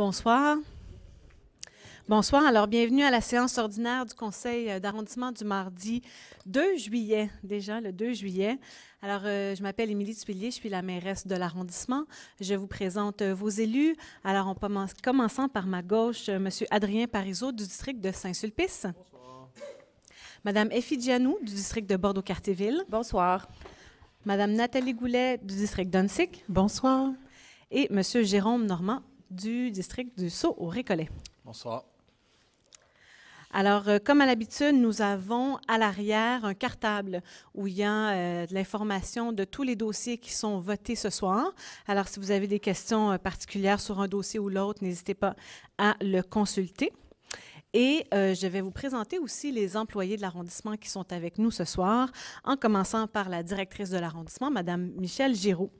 Bonsoir. Bonsoir. Alors, bienvenue à la séance ordinaire du Conseil euh, d'arrondissement du mardi 2 juillet, déjà le 2 juillet. Alors, euh, je m'appelle Émilie Tuillier, je suis la mairesse de l'arrondissement. Je vous présente euh, vos élus. Alors, en commençant par ma gauche, M. Adrien Parizeau du district de Saint-Sulpice. Bonsoir. Madame Effie Gianou du district de Bordeaux-Cartéville. Bonsoir. Madame Nathalie Goulet du district d'Annecy. Bonsoir. Et M. Jérôme Normand du district du Sceau au Récollet. Bonsoir. Alors, euh, comme à l'habitude, nous avons à l'arrière un cartable où il y a euh, de l'information de tous les dossiers qui sont votés ce soir. Alors, si vous avez des questions euh, particulières sur un dossier ou l'autre, n'hésitez pas à le consulter. Et je vais vous présenter aussi les employés de l'arrondissement qui sont avec nous ce soir, en commençant par la directrice de l'arrondissement, Madame Michèle Giraud.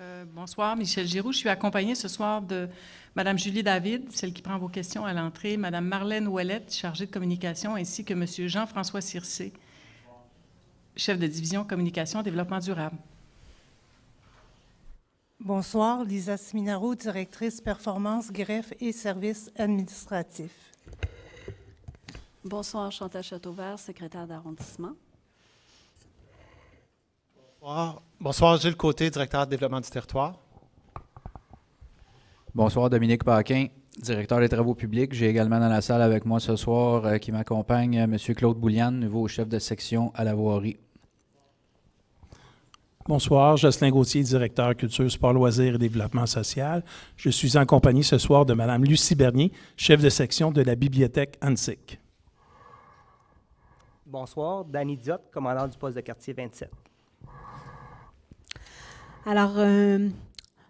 Euh, bonsoir, Michel Giroux. Je suis accompagnée ce soir de Mme Julie David, celle qui prend vos questions à l'entrée, Mme Marlène Ouellette, chargée de communication, ainsi que M. Jean-François Circé, chef de division communication et développement durable. Bonsoir, Lisa Seminaro, directrice performance, greffe et services administratifs. Bonsoir, Chantal Châteauvert, secrétaire d'arrondissement. Bonsoir. Bonsoir, Gilles Côté, directeur de développement du territoire. Bonsoir, Dominique Paquin, directeur des travaux publics. J'ai également dans la salle avec moi ce soir euh, qui m'accompagne euh, M. Claude Boulian, nouveau chef de section à la voirie. Bonsoir, Jocelyn Gauthier, directeur culture, sport, loisirs et développement social. Je suis en compagnie ce soir de Mme Lucie Bernier, chef de section de la bibliothèque ANSIC. Bonsoir, Danny Diot, commandant du poste de quartier 27. Alors, euh,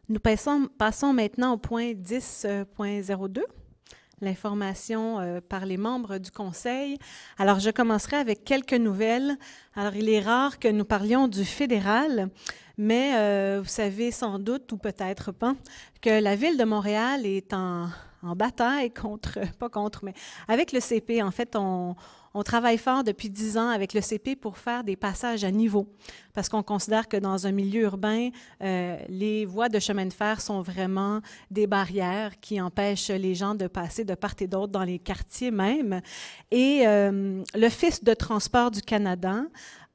nous passons, passons, maintenant au point 10.02, l'information euh, par les membres du Conseil. Alors, je commencerai avec quelques nouvelles. Alors, il est rare que nous parlions du fédéral, mais euh, vous savez sans doute, ou peut-être pas, que la Ville de Montréal est en en bataille contre, pas contre, mais avec le CP. En fait, on, travaille fort depuis dix ans avec le CP pour faire des passages à niveau, parce qu'on considère que dans un milieu urbain, euh, les voies de chemin de fer sont vraiment des barrières qui empêchent les gens de passer de part et d'autre dans les quartiers même. Et euh, le l'Office de transport du Canada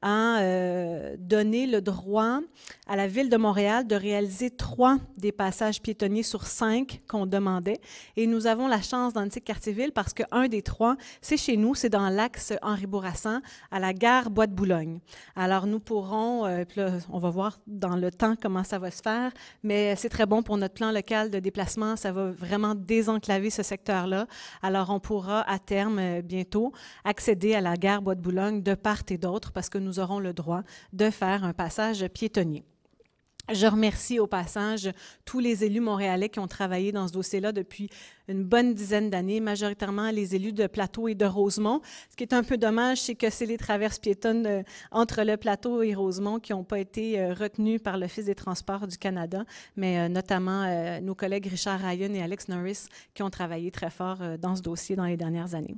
à hein, euh, donner le droit à la Ville de Montréal de réaliser trois des passages piétonniers sur cinq qu'on demandait. Et nous avons la chance dans l'antique quartier-ville parce qu'un des trois, c'est chez nous, c'est dans l'axe Henri-Bourassan, à la gare Bois de Boulogne. Alors nous pourrons, euh, on va voir dans le temps comment ça va se faire, mais c'est très bon pour notre plan local de déplacement. Ça va vraiment désenclaver ce secteur-là. Alors on pourra à terme, euh, bientôt, accéder à la gare Bois de Boulogne de part et d'autre parce que nous nous aurons le droit de faire un passage piétonnier. Je remercie au passage tous les élus montréalais qui ont travaillé dans ce dossier-là depuis une bonne dizaine d'années, majoritairement les élus de Plateau et de Rosemont. Ce qui est un peu dommage, c'est que c'est les traverses piétonnes euh, entre le Plateau et Rosemont qui n'ont pas été euh, retenues par l'Office des transports du Canada, mais euh, notamment nos collègues Richard Ryan et Alex Norris qui ont travaillé très fort dans ce dossier dans les dernières années.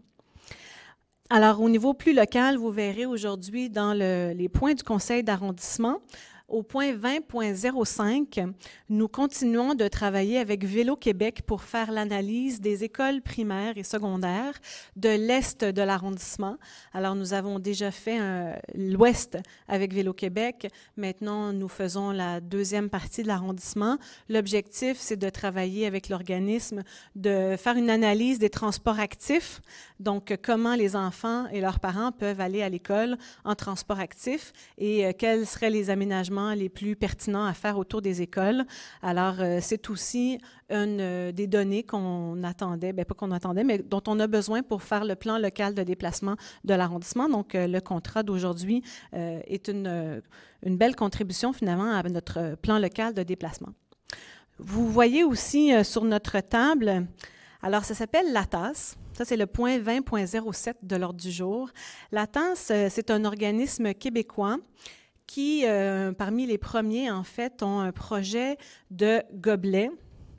Alors, au niveau plus local, vous verrez aujourd'hui dans le, les points du conseil d'arrondissement, au point 20.05, nous continuons de travailler avec Vélo Québec pour faire l'analyse des écoles primaires et secondaires de l'est de l'arrondissement. Alors nous avons déjà fait l'ouest avec Vélo Québec. Maintenant, nous faisons la deuxième partie de l'arrondissement. L'objectif, c'est de travailler avec l'organisme, de faire une analyse des transports actifs, donc comment les enfants et leurs parents peuvent aller à l'école en transport actif et euh, quels seraient les aménagements les plus pertinents à faire autour des écoles. Alors, euh, c'est aussi une euh, des données qu'on attendait, ben, pas qu'on attendait, mais dont on a besoin pour faire le plan local de déplacement de l'arrondissement. Donc, euh, le contrat d'aujourd'hui est une, belle contribution finalement à notre plan local de déplacement. Vous voyez aussi sur notre table, alors ça s'appelle la Ça, c'est le point 20.07 de l'ordre du jour. La c'est un organisme québécois qui, euh, parmi les premiers, en fait, ont un projet de gobelet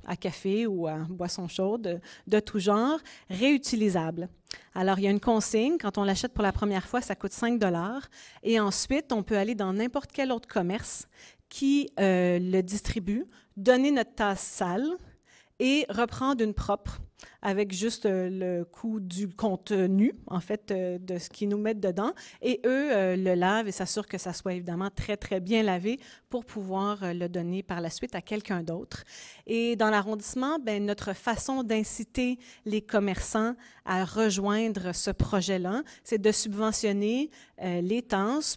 à café ou à boisson chaude de tout genre, réutilisable. Alors, il y a une consigne. Quand on l'achète pour la première fois, ça coûte 5 dollars. Et ensuite, on peut aller dans n'importe quel autre commerce qui euh, le distribue, donner notre tasse sale et reprendre une propre avec juste euh, le coût du contenu, en fait, euh, de ce qu'ils nous mettent dedans. Et eux euh, le lavent et s'assurent que ça soit évidemment très, très bien lavé pour pouvoir le donner par la suite à quelqu'un d'autre. Et dans l'arrondissement, ben, notre façon d'inciter les commerçants à rejoindre ce projet-là, c'est de subventionner les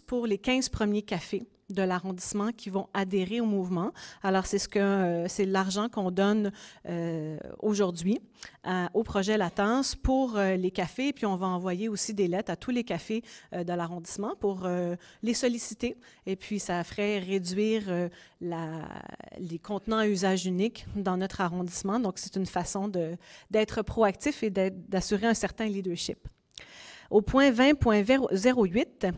pour les 15 premiers cafés de l'arrondissement qui vont adhérer au mouvement. Alors, c'est ce que euh, c'est l'argent qu'on donne euh, aujourd'hui au projet Latence pour euh, les cafés. Puis on va envoyer aussi des lettres à tous les cafés de l'arrondissement pour les solliciter. Et puis ça ferait réduire les contenants à usage unique dans notre arrondissement. Donc, c'est une façon d'être proactif et d'assurer un certain leadership. Au point 20.08,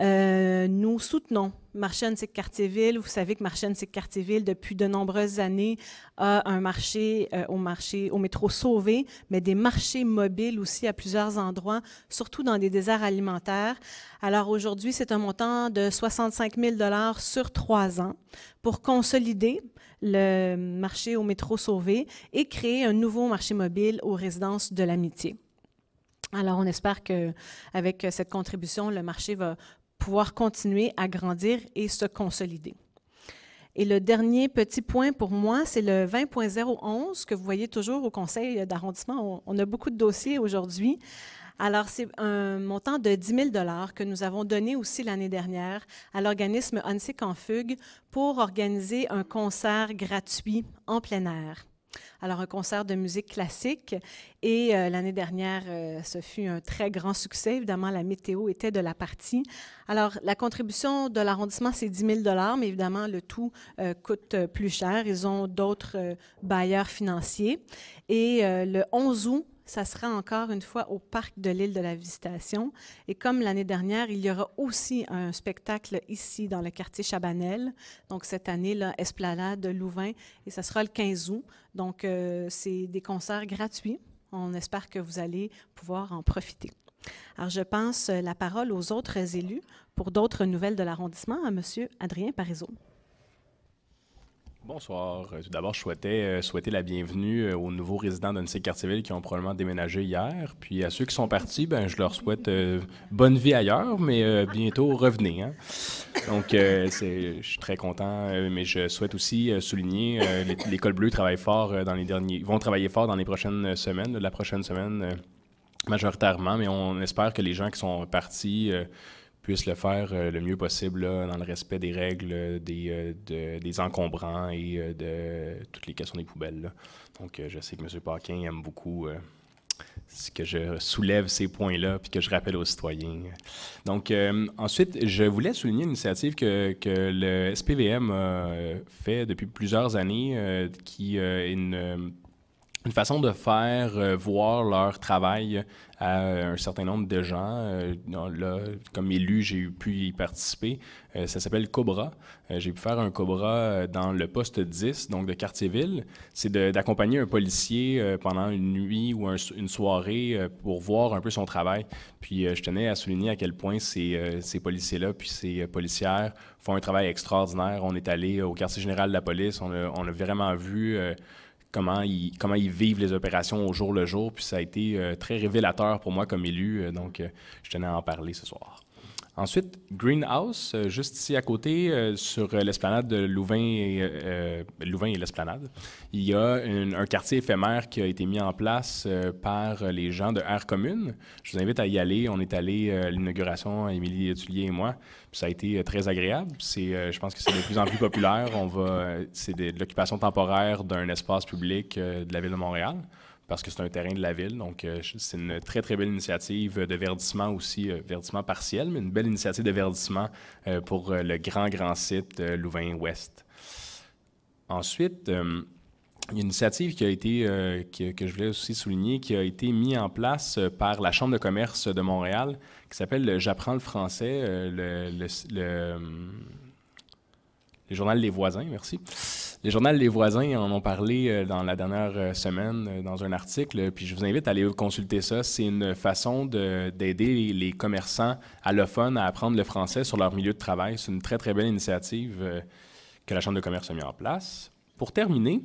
euh, nous soutenons Marchand quartier ville Vous savez que marché Cartier-Ville, depuis de nombreuses années, a un marché, euh, au marché au métro Sauvé, mais des marchés mobiles aussi à plusieurs endroits, surtout dans des déserts alimentaires. Alors aujourd'hui, c'est un montant de 65 000 sur trois ans pour consolider le marché au métro Sauvé et créer un nouveau marché mobile aux résidences de l'amitié. Alors, on espère que avec cette contribution, le marché va pouvoir continuer à grandir et se consolider. Et le dernier petit point pour moi, c'est le 20.011 que vous voyez toujours au conseil d'arrondissement. On, a beaucoup de dossiers aujourd'hui. Alors, c'est un montant de 10 000 que nous avons donné aussi l'année dernière à l'organisme Hansik en fugue pour organiser un concert gratuit en plein air. Alors, un concert de musique classique. Et euh, l'année dernière, euh, ce fut un très grand succès. Évidemment, la météo était de la partie. Alors, la contribution de l'arrondissement, c'est 10 000 mais évidemment, le tout euh, coûte plus cher. Ils ont d'autres bailleurs financiers. Et le 11 août, ça sera encore une fois au parc de l'île de la Visitation. Et comme l'année dernière, il y aura aussi un spectacle ici dans le quartier Chabanel. Donc cette année, là, Esplanade Louvain. Et ça sera le 15 août. Donc euh, c'est des concerts gratuits. On espère que vous allez pouvoir en profiter. Alors, je passe la parole aux autres élus pour d'autres nouvelles de l'arrondissement à M. Adrien Parizeau. Bonsoir. Euh, tout d'abord, je souhaitais euh, souhaiter la bienvenue euh, aux nouveaux résidents de quartier qui ont probablement déménagé hier. Puis à ceux qui sont partis, ben, je leur souhaite bonne vie ailleurs, mais bientôt revenez. Hein. Donc, je suis très content, mais je souhaite aussi souligner l'école bleue travaille fort dans les derniers, vont travailler fort dans les prochaines semaines, la prochaine semaine majoritairement, mais on espère que les gens qui sont partis puissent le faire euh, le mieux possible dans le respect des règles, des, euh, des encombrants et euh, de toutes les questions des poubelles. Donc, je sais que M. Parkin aime beaucoup que je soulève ces points-là puis que je rappelle aux citoyens. Donc, ensuite, je voulais souligner une initiative que, que le SPVM fait depuis plusieurs années qui est une une façon de faire euh, voir leur travail à un certain nombre de gens. Euh, là, comme élu, j'ai pu y participer. Euh, ça s'appelle Cobra. j'ai pu faire un Cobra dans le poste 10, donc de quartier-ville. C'est d'accompagner un policier pendant une nuit ou une soirée pour voir un peu son travail. Puis je tenais à souligner à quel point ces, ces policiers-là, puis ces policières font un travail extraordinaire. On est allé au quartier général de la police, on a, on a vraiment vu comment ils, comment ils vivent les opérations au jour le jour. Puis ça a été euh, très révélateur pour moi comme élu. Euh, donc, euh, je tenais à en parler ce soir. Ensuite, Greenhouse, euh, juste ici à côté, euh, sur euh, l'esplanade de Louvain et, l'esplanade, il y a un quartier éphémère qui a été mis en place par les gens de r Commune. Je vous invite à y aller. On est allé à l'inauguration, Émilie Etulier et moi. Ça a été très agréable. je pense que c'est de plus en plus populaire. c'est de l'occupation temporaire d'un espace public de la ville de Montréal parce que c'est un terrain de la ville. Donc, euh, c'est une très, très belle initiative de verdissement aussi, euh, verdissement partiel, mais une belle initiative de verdissement euh, pour le grand, grand site Louvain-Ouest. Ensuite, une initiative qui a été, que je voulais aussi souligner, qui a été mise en place par la Chambre de commerce de Montréal, qui s'appelle J'apprends le français, le journal Les Voisins, merci. Les journal Les Voisins en ont parlé euh, dans la dernière euh, semaine euh, dans un article, puis je vous invite à aller consulter ça. C'est une façon d'aider les commerçants allophones à apprendre le français sur leur milieu de travail. C'est une très, très belle initiative que la Chambre de commerce a mise en place. Pour terminer,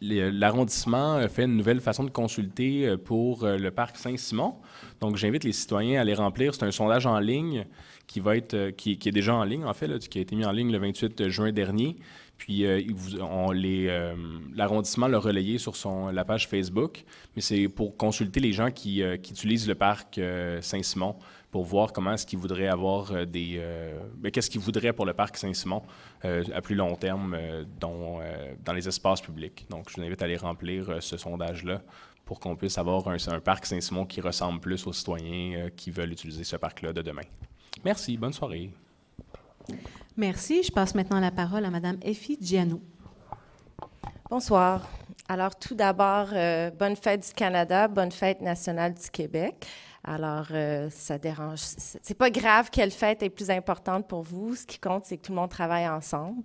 l'arrondissement fait une nouvelle façon de consulter pour le parc Saint-Simon. Donc, j'invite les citoyens à les remplir. C'est un sondage en ligne qui va être, qui, est déjà en ligne, en fait, qui a été mis en ligne le 28 juin dernier, puis euh, on les, euh, l'arrondissement l'a relayé sur son, la page Facebook, mais c'est pour consulter les gens qui, euh, utilisent le parc Saint-Simon pour voir comment est-ce qu'ils voudraient avoir des... Ben, qu'est-ce qu'ils voudraient pour le parc Saint-Simon à plus long terme dont, dans les espaces publics. Donc, je vous invite à aller remplir ce sondage-là pour qu'on puisse avoir un parc Saint-Simon qui ressemble plus aux citoyens qui veulent utiliser ce parc-là de demain. Merci, bonne soirée. Merci. Je passe maintenant la parole à Mme Effie Giano. Bonsoir. Alors, tout d'abord, euh, bonne fête du Canada, bonne fête nationale du Québec. Alors, euh, ça dérange. C'est pas grave quelle fête est plus importante pour vous. Ce qui compte, c'est que tout le monde travaille ensemble.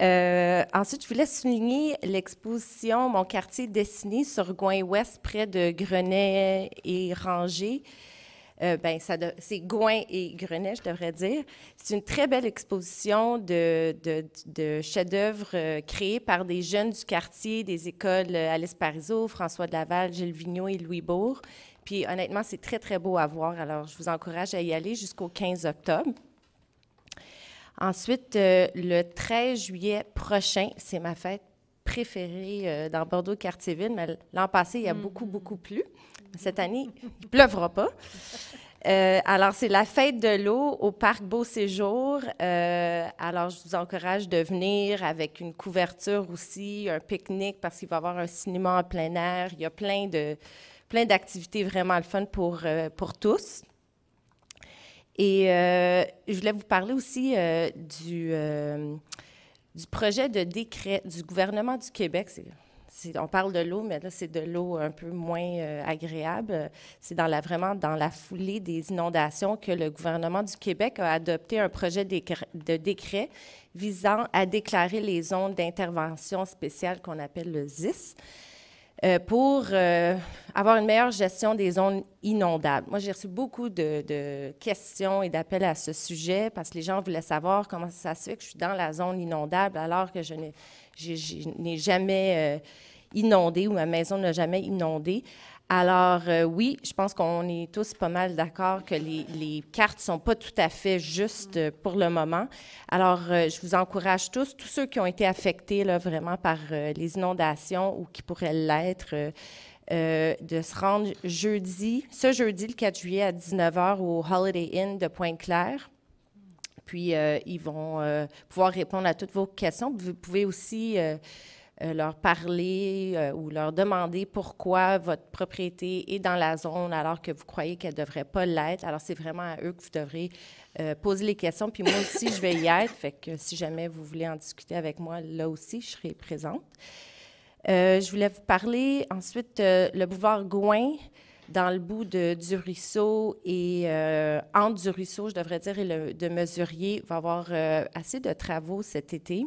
Euh, ensuite, je voulais souligner l'exposition Mon quartier dessiné sur Gouin-Ouest, près de Grenet et Rangé, euh, ben, c'est Gouin et Grenet, je devrais dire. C'est une très belle exposition de, chefs-d'œuvre euh, créés par des jeunes du quartier, des écoles euh, Alice Parizeau, François de Laval, Gilles Vigneault et Louis Bourg. Puis honnêtement, c'est très, très beau à voir. Alors, je vous encourage à y aller jusqu'au 15 octobre. Ensuite, le 13 juillet prochain, c'est ma fête préférée dans Bordeaux-Cartierville, mais l'an passé, il y a mm-hmm. beaucoup, beaucoup plu. Cette année, il pleuvra pas. Euh, alors, c'est la fête de l'eau au parc Beau Séjour. Euh, alors, je vous encourage de venir avec une couverture aussi, un pique-nique, parce qu'il va y avoir un cinéma en plein air. Il y a plein de plein d'activités vraiment fun pour, euh, pour tous. Et je voulais vous parler aussi du, du projet de décret du gouvernement du Québec. C'est on parle de l'eau, mais là, c'est de l'eau un peu moins euh, agréable. C'est dans la, vraiment dans la foulée des inondations que le gouvernement du Québec a adopté un projet de décret visant à déclarer les zones d'intervention spéciale qu'on appelle le ZIS. Euh, pour euh, avoir une meilleure gestion des zones inondables. Moi, j'ai reçu beaucoup de, de questions et d'appels à ce sujet parce que les gens voulaient savoir comment ça se fait que je suis dans la zone inondable alors que je n'ai jamais euh, inondé ou ma maison n'a jamais inondé. Alors euh, oui, je pense qu'on est tous pas mal d'accord que les, cartes ne sont pas tout à fait justes euh, pour le moment. Alors euh, je vous encourage tous, tous ceux qui ont été affectés là, vraiment par les inondations ou qui pourraient l'être, de se rendre jeudi, ce jeudi le 4 juillet à 19h au Holiday Inn de Pointe-Claire. Puis ils vont pouvoir répondre à toutes vos questions. Vous pouvez aussi... Euh, leur parler euh, ou leur demander pourquoi votre propriété est dans la zone alors que vous croyez qu'elle ne devrait pas l'être. Alors, c'est vraiment à eux que vous devrez euh, poser les questions. Puis moi aussi, je vais y être. Fait que si jamais vous voulez en discuter avec moi, là aussi, je serai présente. je voulais vous parler ensuite le boulevard Gouin dans le bout de ruisseau, et entre du ruisseau, je devrais dire, et le, de Mesurier, va avoir assez de travaux cet été.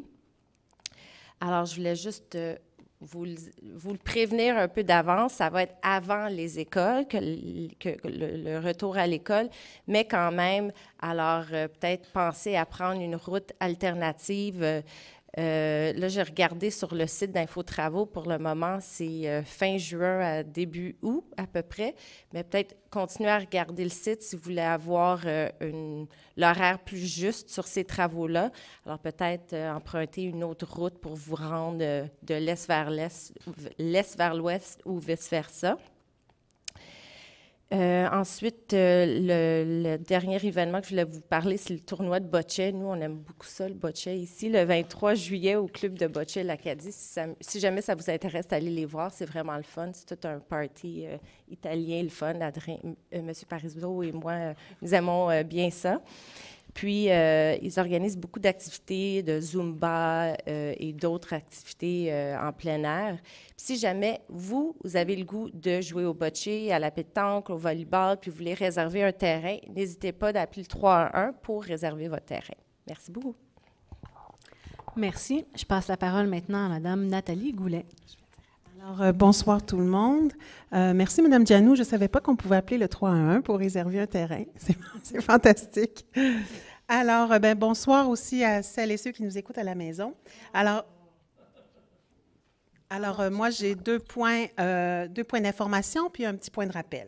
Alors, je voulais juste euh, vous, vous le prévenir un peu d'avance. Ça va être avant les écoles, que, que le, le, retour à l'école, mais quand même, alors euh, peut-être penser à prendre une route alternative euh, euh, là, j'ai regardé sur le site d'Infotravaux. Pour le moment, c'est euh, fin juin à début août à peu près. Mais peut-être continuer à regarder le site si vous voulez avoir euh, l'horaire plus juste sur ces travaux-là. Alors peut-être emprunter une autre route pour vous rendre de l'est vers l'est vers l'ouest ou vice-versa ensuite, le, dernier événement que je voulais vous parler, c'est le tournoi de bocce. Nous, on aime beaucoup ça, le bocce, ici, le 23 juillet au club de bocce l'Acadie. Si, jamais ça vous intéresse, d'aller les voir, c'est vraiment le fun. C'est tout un party italien, le fun. Monsieur Parisot et moi, nous aimons bien ça. Puis, euh, ils organisent beaucoup d'activités de Zumba euh, et d'autres activités euh, en plein air. si jamais vous, vous avez le goût de jouer au bocce, à la pétanque, au volleyball, puis vous voulez réserver un terrain, n'hésitez pas d'appeler le 311 pour réserver votre terrain. Merci beaucoup. Merci. Je passe la parole maintenant à Mme Nathalie Goulet. Alors, euh, bonsoir tout le monde. Euh, merci, Madame Dianou. Je ne savais pas qu'on pouvait appeler le 311 pour réserver un terrain. C'est fantastique. Alors, euh, ben, bonsoir aussi à celles et ceux qui nous écoutent à la maison. Alors, alors moi, j'ai deux points, deux points d'information puis un petit point de rappel.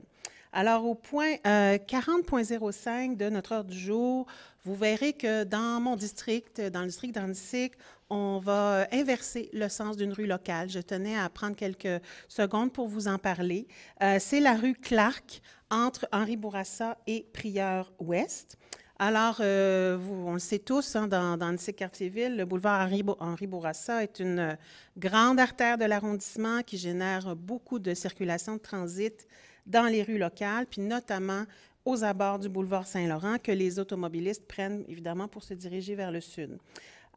Alors, au point 40.05 euh, de notre heure du jour, vous verrez que dans mon district, dans le district d'Annecy, on va euh, inverser le sens d'une rue locale. Je tenais à prendre quelques secondes pour vous en parler. Euh, c'est la rue Clark entre Henri Bourassa et Prieur-Ouest. Alors, on le sait tous, hein, dans, dans ces quartiers Ville, le boulevard Henri, Bourassa est une grande artère de l'arrondissement qui génère beaucoup de circulation de transit dans les rues locales, puis notamment aux abords du boulevard Saint-Laurent que les automobilistes prennent évidemment pour se diriger vers le sud.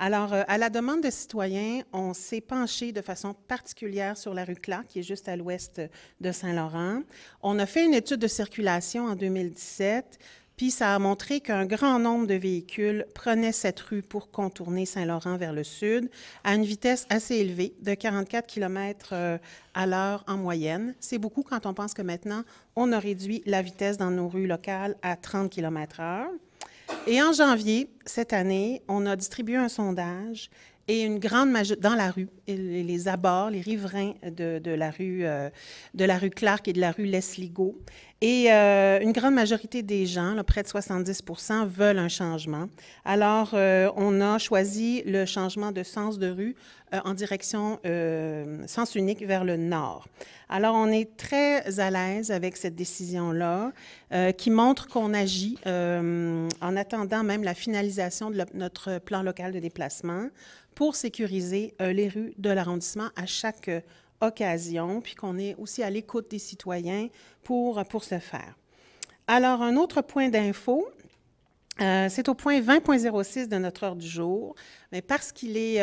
Alors, euh, à la demande de citoyens, on s'est penché de façon particulière sur la rue Clark, qui est juste à l'ouest de Saint-Laurent. On a fait une étude de circulation en 2017 puis ça a montré qu'un grand nombre de véhicules prenaient cette rue pour contourner Saint-Laurent vers le sud à une vitesse assez élevée de 44 km euh, à l'heure en moyenne. C'est beaucoup quand on pense que maintenant, on a réduit la vitesse dans nos rues locales à 30 km heure. Et en janvier, cette année, on a distribué un sondage et une grande majorité dans la rue les abords, les riverains de, la rue, euh, de la rue Clark et de la rue Lesligo. Et euh, une grande majorité des gens, près de 70 veulent un changement. Alors, euh, on a choisi le changement de sens de rue en direction sens unique vers le nord. Alors, on est très à l'aise avec cette décision-là, qui montre qu'on agit en attendant même la finalisation de notre plan local de déplacement pour sécuriser les rues de l'arrondissement à chaque euh, occasion, puis qu'on est aussi à l'écoute des citoyens pour, euh, pour ce faire. Alors, un autre point d'info, euh, c'est au point 20.06 de notre heure du jour, mais parce qu'il est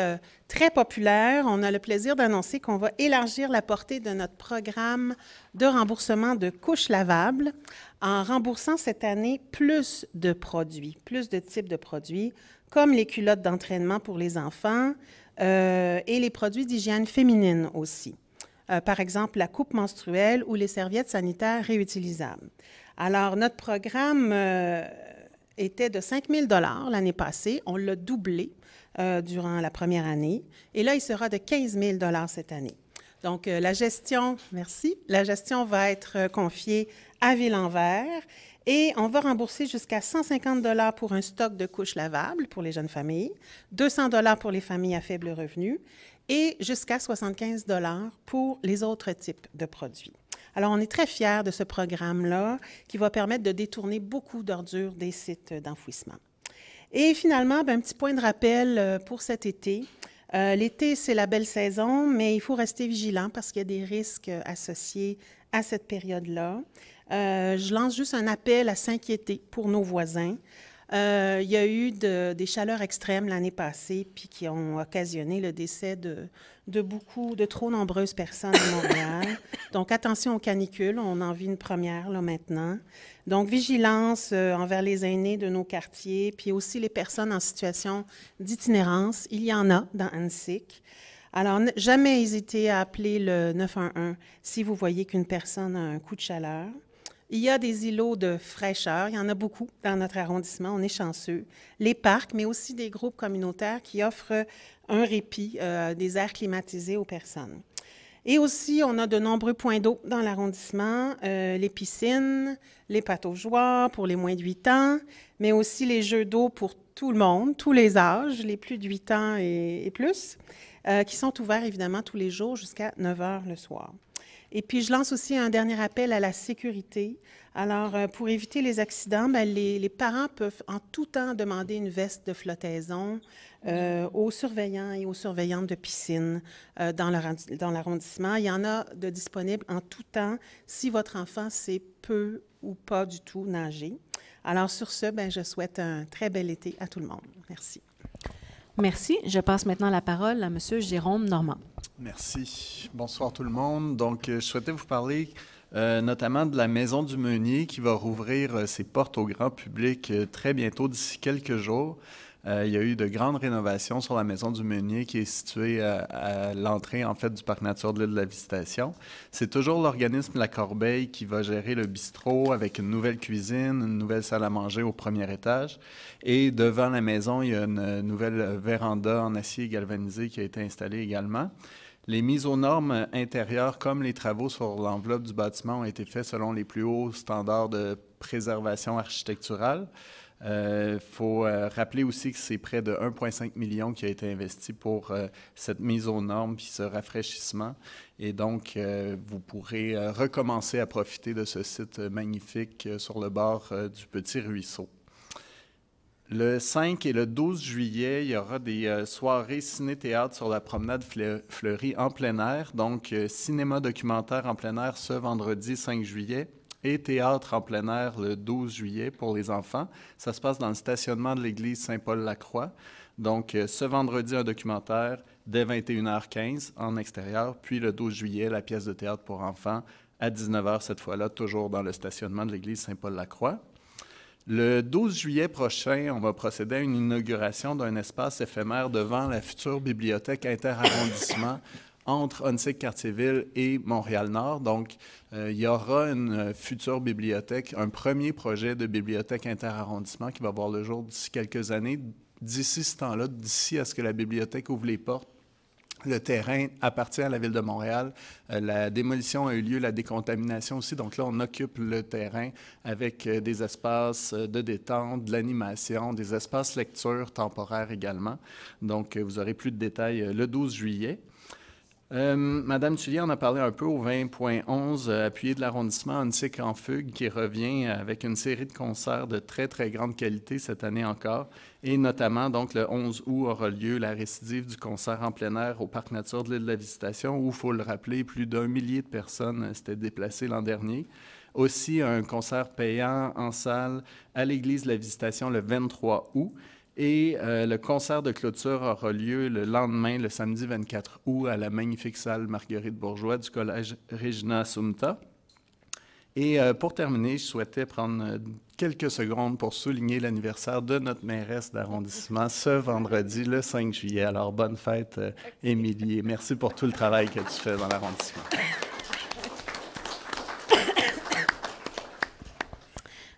très populaire, on a le plaisir d'annoncer qu'on va élargir la portée de notre programme de remboursement de couches lavables en remboursant cette année plus de produits, plus de types de produits, comme les culottes d'entraînement pour les enfants, euh, et les produits d'hygiène féminine aussi. Euh, par exemple, la coupe menstruelle ou les serviettes sanitaires réutilisables. Alors, notre programme euh, était de 5 000 l'année passée. On l'a doublé durant la première année. Et là, il sera de 15 000 cette année. Donc, la gestion, merci, la gestion va être confiée à Ville-Envers et on va rembourser jusqu'à 150 dollars pour un stock de couches lavables pour les jeunes familles, 200 dollars pour les familles à faible revenu et jusqu'à 75 dollars pour les autres types de produits. Alors, on est très fiers de ce programme-là qui va permettre de détourner beaucoup d'ordures des sites d'enfouissement. Et finalement, ben, un petit point de rappel euh, pour cet été. Euh, l'été, c'est la belle saison, mais il faut rester vigilant parce qu'il y a des risques associés à cette période-là. Euh, je lance juste un appel à s'inquiéter pour nos voisins. Euh, il y a eu des chaleurs extrêmes l'année passée, puis qui ont occasionné le décès de, beaucoup, de trop nombreuses personnes à Montréal. Donc, attention aux canicules, on en vit une première là maintenant. Donc, vigilance euh, envers les aînés de nos quartiers, puis aussi les personnes en situation d'itinérance. Il y en a dans ANSIC. Alors, jamais hésiter à appeler le 911 si vous voyez qu'une personne a un coup de chaleur. Il y a des îlots de fraîcheur, il y en a beaucoup dans notre arrondissement, on est chanceux. Les parcs, mais aussi des groupes communautaires qui offrent un répit, euh, des airs climatisés aux personnes. Et aussi, on a de nombreux points d'eau dans l'arrondissement, euh, les piscines, les pataugeoires pour les moins de 8 ans, mais aussi les jeux d'eau pour tout le monde, tous les âges, les plus de 8 ans et, plus, euh, qui sont ouverts évidemment tous les jours jusqu'à 9 heures le soir. Et puis, je lance aussi un dernier appel à la sécurité. Alors, euh, pour éviter les accidents, ben, les, parents peuvent en tout temps demander une veste de flottaison euh, mm-hmm. aux surveillants et aux surveillantes de piscine euh, dans l'arrondissement. Il y en a de disponibles en tout temps si votre enfant sait peu ou pas du tout nager. Alors, sur ce, ben, je souhaite un très bel été à tout le monde. Merci. Merci. Je passe maintenant la parole à M. Jérôme Normand. Merci. Bonsoir tout le monde. Donc, euh, je souhaitais vous parler euh, notamment de la Maison du Meunier qui va rouvrir euh, ses portes au grand public très bientôt, d'ici quelques jours. Euh, il y a eu de grandes rénovations sur la maison du meunier qui est située euh, à l'entrée en fait du parc nature de l'île de la Visitation. C'est toujours l'organisme La Corbeille qui va gérer le bistrot avec une nouvelle cuisine, une nouvelle salle à manger au premier étage. Et devant la maison, il y a une nouvelle véranda en acier galvanisé qui a été installée également. Les mises aux normes intérieures comme les travaux sur l'enveloppe du bâtiment ont été faits selon les plus hauts standards de préservation architecturale. Il euh, faut euh, rappeler aussi que c'est près de 1,5 million qui a été investi pour euh, cette mise aux normes puis ce rafraîchissement. Et donc, vous pourrez recommencer à profiter de ce site magnifique sur le bord du Petit Ruisseau. Le 5 et le 12 juillet, il y aura des soirées ciné-théâtre sur la promenade Fleury en plein air. Donc, cinéma documentaire en plein air ce vendredi 5 juillet et théâtre en plein air le 12 juillet pour les enfants. Ça se passe dans le stationnement de l'église Saint-Paul-la-Croix. Donc, euh, ce vendredi, un documentaire dès 21h15 en extérieur, puis le 12 juillet, la pièce de théâtre pour enfants à 19h cette fois-là, toujours dans le stationnement de l'église Saint-Paul-la-Croix. Le 12 juillet prochain, on va procéder à une inauguration d'un espace éphémère devant la future bibliothèque interarrondissement entre onsic ville et Montréal-Nord. Donc, euh, il y aura une euh, future bibliothèque, un premier projet de bibliothèque interarrondissement qui va voir le jour d'ici quelques années. D'ici ce temps-là, d'ici à ce que la bibliothèque ouvre les portes, le terrain appartient à la ville de Montréal. Euh, la démolition a eu lieu, la décontamination aussi. Donc là, on occupe le terrain avec des espaces de détente, de l'animation, des espaces lecture temporaires également. Donc, vous aurez plus de détails le 12 juillet. Euh, Madame Tullier en a parlé un peu au 20.11, euh, appuyé de l'arrondissement Antique en fugue, qui revient avec une série de concerts de très, très grande qualité cette année encore. Et notamment, donc, le 11 août aura lieu la récidive du concert en plein air au Parc Nature de l'île de la Visitation, où, il faut le rappeler, plus d'un millier de personnes s'étaient déplacées l'an dernier aussi un concert payant en salle à l'église de la Visitation le 23 août. Et euh, le concert de clôture aura lieu le lendemain, le samedi 24 août, à la magnifique salle Marguerite Bourgeois du Collège Regina Sumta. Et euh, pour terminer, je souhaitais prendre euh, quelques secondes pour souligner l'anniversaire de notre mairesse d'arrondissement ce vendredi, le 5 juillet. Alors, bonne fête, Émilie, merci pour tout le travail que tu fais dans l'arrondissement.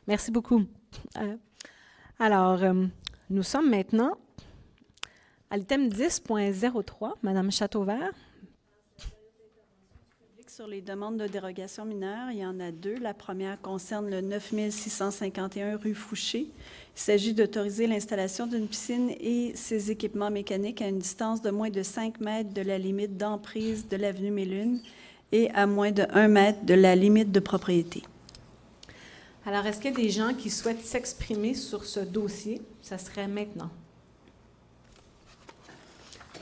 Merci beaucoup. alors, nous sommes maintenant à l'item 10.03, Madame Châteauvert. Sur les demandes de dérogation mineure, il y en a deux. La première concerne le 9651 rue Fouché. Il s'agit d'autoriser l'installation d'une piscine et ses équipements mécaniques à une distance de moins de 5 mètres de la limite d'emprise de l'avenue Mélune et à moins de 1 mètre de la limite de propriété. Alors, est-ce qu'il y a des gens qui souhaitent s'exprimer sur ce dossier? Ça serait maintenant.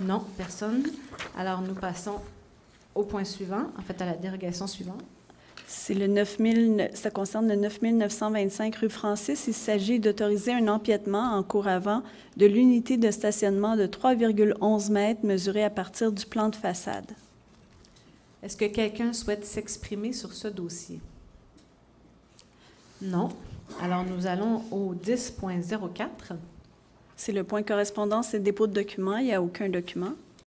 Non, personne. Alors, nous passons au point suivant, en fait, à la dérogation suivante. C'est le 9000, ça concerne le 9925 rue Francis. Il s'agit d'autoriser un empiètement en cours avant de l'unité de stationnement de 3,11 mètres mesurée à partir du plan de façade. Est-ce que quelqu'un souhaite s'exprimer sur ce dossier? Non. Alors nous allons au 10.04. C'est le point correspondant, c'est dépôt de documents. Il n'y a aucun document.